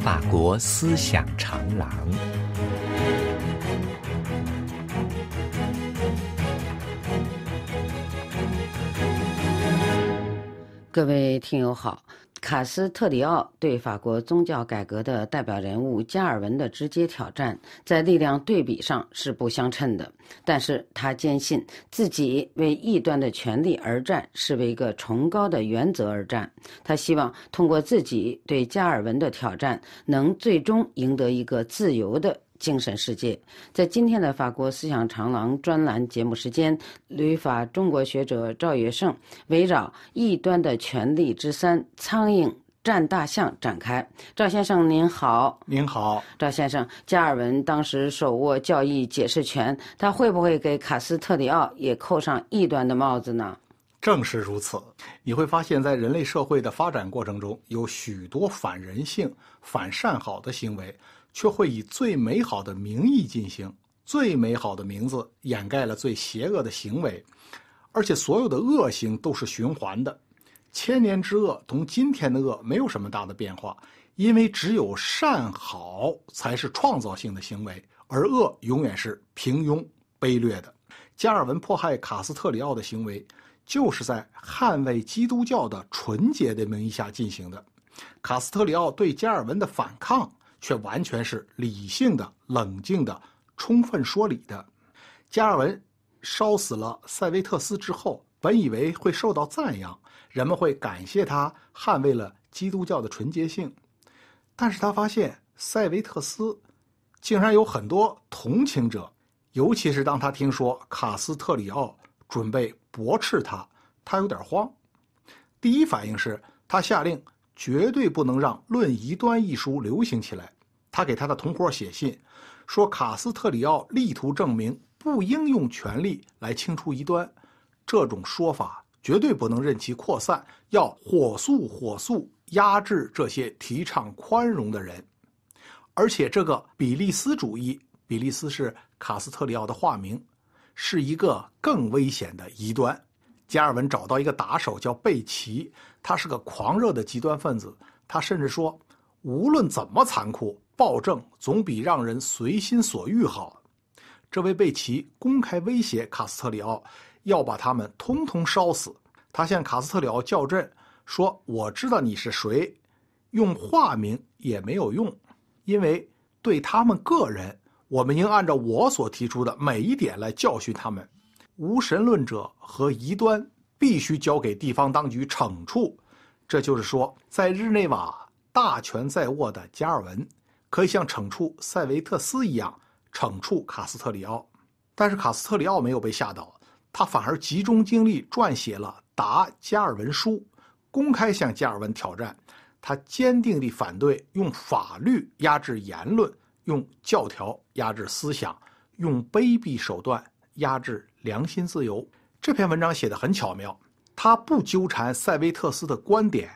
法国思想长廊，各位听友好。卡斯特里奥对法国宗教改革的代表人物加尔文的直接挑战，在力量对比上是不相称的。但是他坚信自己为异端的权利而战，是为一个崇高的原则而战。他希望通过自己对加尔文的挑战，能最终赢得一个自由的。精神世界，在今天的法国思想长廊专栏节目时间，旅法中国学者赵月胜围绕“异端的权力之三：苍蝇占大象”展开。赵先生您好，您好，赵先生，加尔文当时手握教义解释权，他会不会给卡斯特里奥也扣上异端的帽子呢？正是如此，你会发现在人类社会的发展过程中，有许多反人性、反善好的行为。却会以最美好的名义进行，最美好的名字掩盖了最邪恶的行为，而且所有的恶行都是循环的，千年之恶同今天的恶没有什么大的变化，因为只有善好才是创造性的行为，而恶永远是平庸卑劣的。加尔文迫害卡斯特里奥的行为，就是在捍卫基督教的纯洁的名义下进行的。卡斯特里奥对加尔文的反抗。却完全是理性的、冷静的、充分说理的。加尔文烧死了塞维特斯之后，本以为会受到赞扬，人们会感谢他捍卫了基督教的纯洁性，但是他发现塞维特斯竟然有很多同情者，尤其是当他听说卡斯特里奥准备驳斥他，他有点慌。第一反应是他下令。绝对不能让《论异端》一书流行起来。他给他的同伙写信，说卡斯特里奥力图证明不应用权力来清除异端，这种说法绝对不能任其扩散，要火速火速压制这些提倡宽容的人。而且，这个比利斯主义，比利斯是卡斯特里奥的化名，是一个更危险的异端。加尔文找到一个打手叫贝奇，他是个狂热的极端分子。他甚至说，无论怎么残酷暴政，总比让人随心所欲好。这位贝奇公开威胁卡斯特里奥，要把他们通通烧死。他向卡斯特里奥叫阵，说：“我知道你是谁，用化名也没有用，因为对他们个人，我们应按照我所提出的每一点来教训他们。”无神论者和异端必须交给地方当局惩处，这就是说，在日内瓦大权在握的加尔文，可以像惩处塞维特斯一样惩处卡斯特里奥。但是卡斯特里奥没有被吓倒，他反而集中精力撰写了《答加尔文书》，公开向加尔文挑战。他坚定地反对用法律压制言论，用教条压制思想，用卑鄙手段压制。良心自由这篇文章写的很巧妙，他不纠缠塞维特斯的观点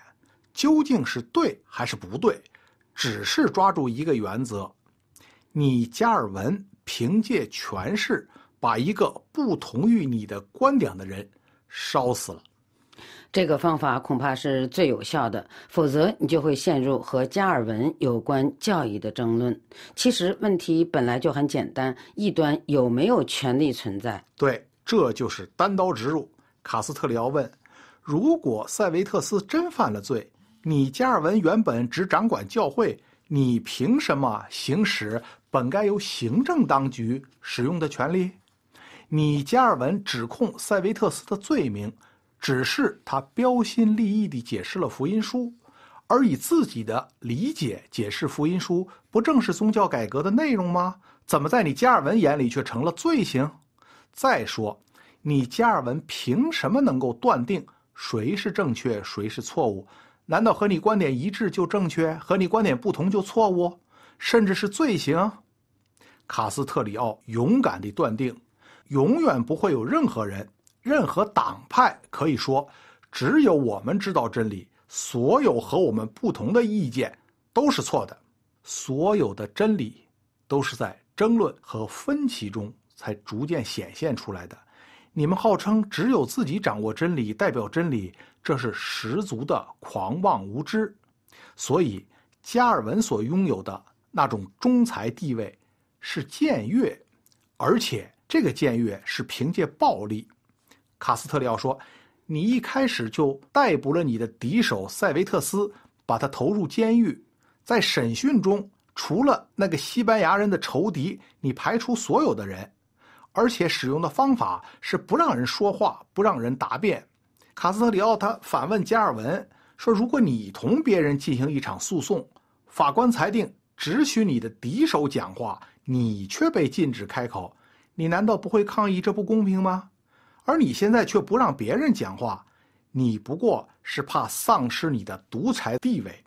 究竟是对还是不对，只是抓住一个原则：你加尔文凭借权势把一个不同于你的观点的人烧死了。这个方法恐怕是最有效的，否则你就会陷入和加尔文有关教义的争论。其实问题本来就很简单：异端有没有权利存在？对，这就是单刀直入。卡斯特里奥问：“如果塞维特斯真犯了罪，你加尔文原本只掌管教会，你凭什么行使本该由行政当局使用的权利？你加尔文指控塞维特斯的罪名？”只是他标新立异地解释了福音书，而以自己的理解解释福音书，不正是宗教改革的内容吗？怎么在你加尔文眼里却成了罪行？再说，你加尔文凭什么能够断定谁是正确，谁是错误？难道和你观点一致就正确，和你观点不同就错误，甚至是罪行？卡斯特里奥勇敢地断定，永远不会有任何人。任何党派可以说，只有我们知道真理。所有和我们不同的意见都是错的。所有的真理都是在争论和分歧中才逐渐显现出来的。你们号称只有自己掌握真理，代表真理，这是十足的狂妄无知。所以，加尔文所拥有的那种中裁地位是僭越，而且这个僭越是凭借暴力。卡斯特里奥说：“你一开始就逮捕了你的敌手塞维特斯，把他投入监狱。在审讯中，除了那个西班牙人的仇敌，你排除所有的人，而且使用的方法是不让人说话，不让人答辩。”卡斯特里奥他反问加尔文说：“如果你同别人进行一场诉讼，法官裁定只许你的敌手讲话，你却被禁止开口，你难道不会抗议这不公平吗？”而你现在却不让别人讲话，你不过是怕丧失你的独裁地位。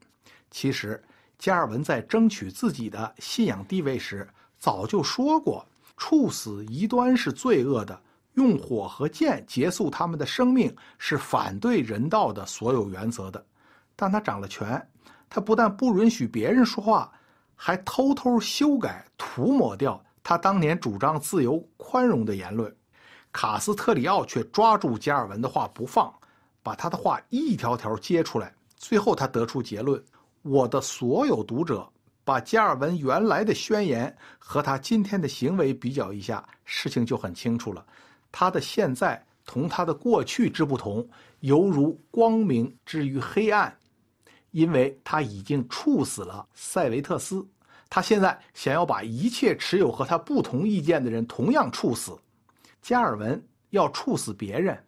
其实，加尔文在争取自己的信仰地位时，早就说过，处死异端是罪恶的，用火和剑结束他们的生命是反对人道的所有原则的。但他掌了权，他不但不允许别人说话，还偷偷修改、涂抹掉他当年主张自由宽容的言论。卡斯特里奥却抓住加尔文的话不放，把他的话一条条接出来。最后，他得出结论：我的所有读者把加尔文原来的宣言和他今天的行为比较一下，事情就很清楚了。他的现在同他的过去之不同，犹如光明之于黑暗，因为他已经处死了塞维特斯，他现在想要把一切持有和他不同意见的人同样处死。加尔文要处死别人，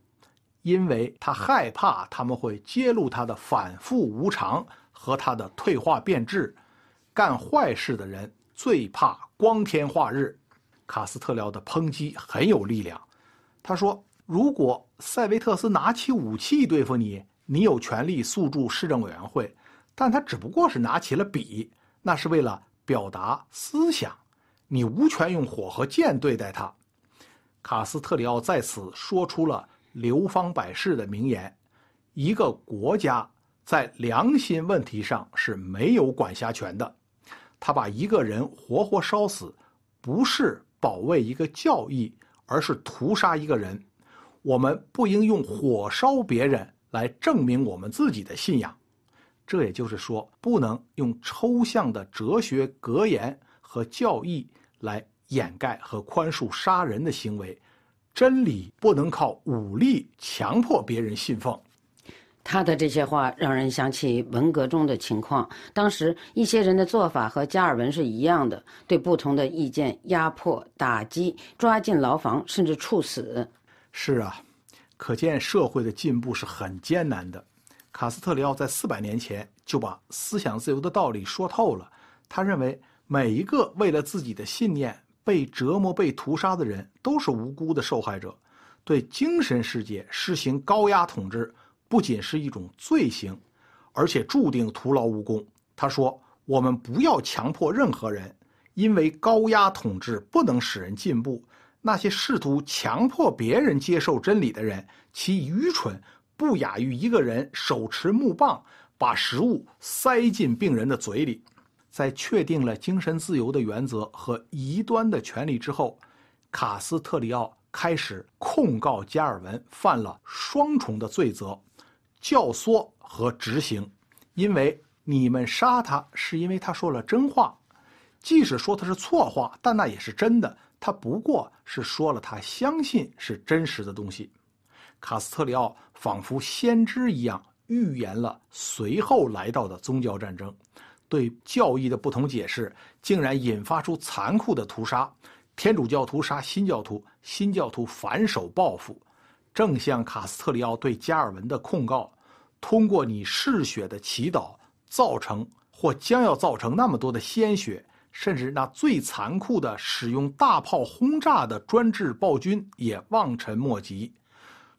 因为他害怕他们会揭露他的反复无常和他的退化变质。干坏事的人最怕光天化日。卡斯特廖的抨击很有力量。他说：“如果塞维特斯拿起武器对付你，你有权利诉诸市政委员会；但他只不过是拿起了笔，那是为了表达思想。你无权用火和剑对待他。”卡斯特里奥在此说出了流芳百世的名言：“一个国家在良心问题上是没有管辖权的。他把一个人活活烧死，不是保卫一个教义，而是屠杀一个人。我们不应用火烧别人来证明我们自己的信仰。这也就是说，不能用抽象的哲学格言和教义来。”掩盖和宽恕杀人的行为，真理不能靠武力强迫别人信奉。他的这些话让人想起文革中的情况，当时一些人的做法和加尔文是一样的，对不同的意见压迫、打击、抓进牢房，甚至处死。是啊，可见社会的进步是很艰难的。卡斯特里奥在四百年前就把思想自由的道理说透了。他认为每一个为了自己的信念。被折磨、被屠杀的人都是无辜的受害者。对精神世界施行高压统治，不仅是一种罪行，而且注定徒劳无功。他说：“我们不要强迫任何人，因为高压统治不能使人进步。那些试图强迫别人接受真理的人，其愚蠢不亚于一个人手持木棒，把食物塞进病人的嘴里。”在确定了精神自由的原则和极端的权利之后，卡斯特里奥开始控告加尔文犯了双重的罪责：教唆和执行。因为你们杀他，是因为他说了真话，即使说他是错话，但那也是真的。他不过是说了他相信是真实的东西。卡斯特里奥仿佛先知一样，预言了随后来到的宗教战争。对教义的不同解释，竟然引发出残酷的屠杀，天主教屠杀新教徒，新教徒反手报复，正像卡斯特里奥对加尔文的控告：通过你嗜血的祈祷，造成或将要造成那么多的鲜血，甚至那最残酷的使用大炮轰炸的专制暴君也望尘莫及，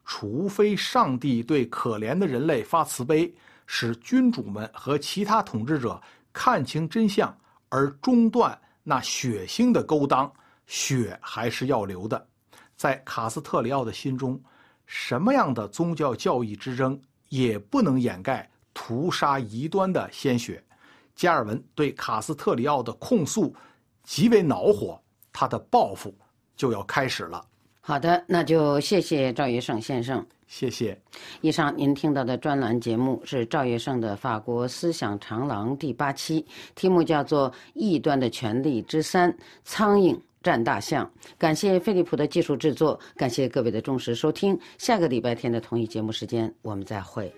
除非上帝对可怜的人类发慈悲，使君主们和其他统治者。看清真相，而中断那血腥的勾当，血还是要流的。在卡斯特里奥的心中，什么样的宗教教义之争也不能掩盖屠杀异端的鲜血。加尔文对卡斯特里奥的控诉极为恼火，他的报复就要开始了。好的，那就谢谢赵月胜先生，谢谢。以上您听到的专栏节目是赵月胜的《法国思想长廊》第八期，题目叫做《异端的权利之三：苍蝇战大象》。感谢菲利普的技术制作，感谢各位的重视收听。下个礼拜天的同一节目时间，我们再会。